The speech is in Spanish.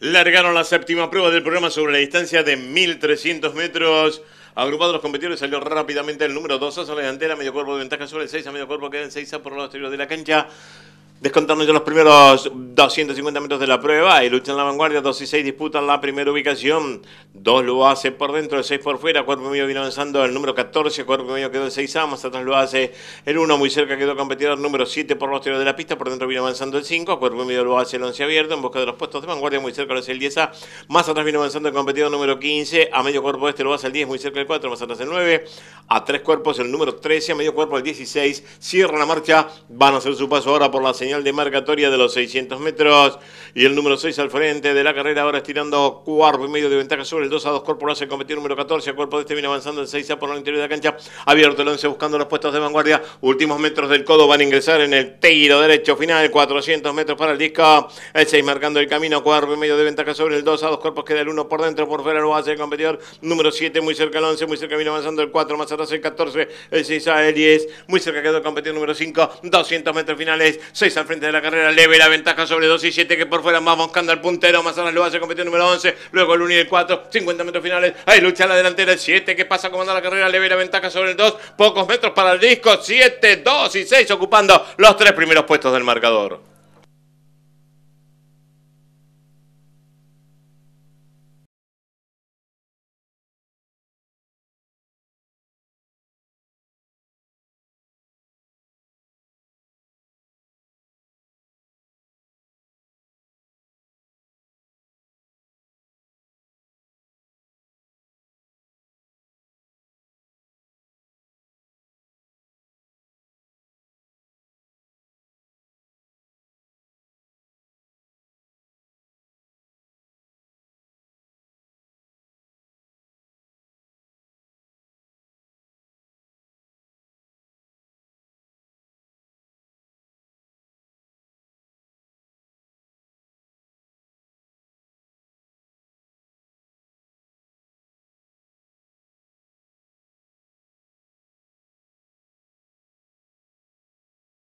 Largaron la séptima prueba del programa sobre la distancia de 1300 metros. Agrupados los competidores, salió rápidamente el número 2 a la delantera, medio cuerpo de ventaja sobre el 6 a medio cuerpo, quedan 6 a por los exterior de la cancha ya los primeros 250 metros de la prueba y luchan la vanguardia. 2 y 6 disputan la primera ubicación. 2 lo hace por dentro, 6 por fuera. Cuerpo medio vino avanzando el número 14. Cuerpo medio quedó el 6 a. Más atrás lo hace el 1. Muy cerca quedó competidor número 7 por los tiros de la pista. Por dentro vino avanzando el 5. Cuerpo medio lo hace el 11 abierto. En busca de los puestos de vanguardia. Muy cerca lo hace el 10 a. Más atrás vino avanzando el competidor número 15. A medio cuerpo este lo hace el 10. Muy cerca el 4. Más atrás el 9. A tres cuerpos el número 13. A medio cuerpo el 16. Cierra la marcha. Van a hacer su paso ahora por la señal de marcatoria de los 600 metros. Y el número 6 al frente de la carrera, ahora estirando cuarto y medio de ventaja sobre el 2 a 2 hace el cometió número 14. El cuerpo de este viene avanzando el 6 a por el interior de la cancha. Abierto el 11 buscando los puestos de vanguardia. Últimos metros del codo van a ingresar en el tiro derecho final. 400 metros para el disco. El 6 marcando el camino. Cuarto y medio de ventaja sobre el 2 a 2 Cuerpos Queda el 1 por dentro. Por fuera lo hace el competidor. Número 7 muy cerca el 11. Muy cerca viene avanzando el 4. Más atrás el 14. El 6 a el 10. Muy cerca quedó el competidor número 5. 200 metros finales. 6 al frente de la carrera, leve la ventaja sobre 2 y 7 que por fuera más buscando al puntero, Mazanas lo hace, competió número 11, luego el 1 y el 4, 50 metros finales, ahí lucha la delantera el 7 que pasa comandar la carrera, leve la ventaja sobre el 2, pocos metros para el disco, 7, 2 y 6 ocupando los tres primeros puestos del marcador.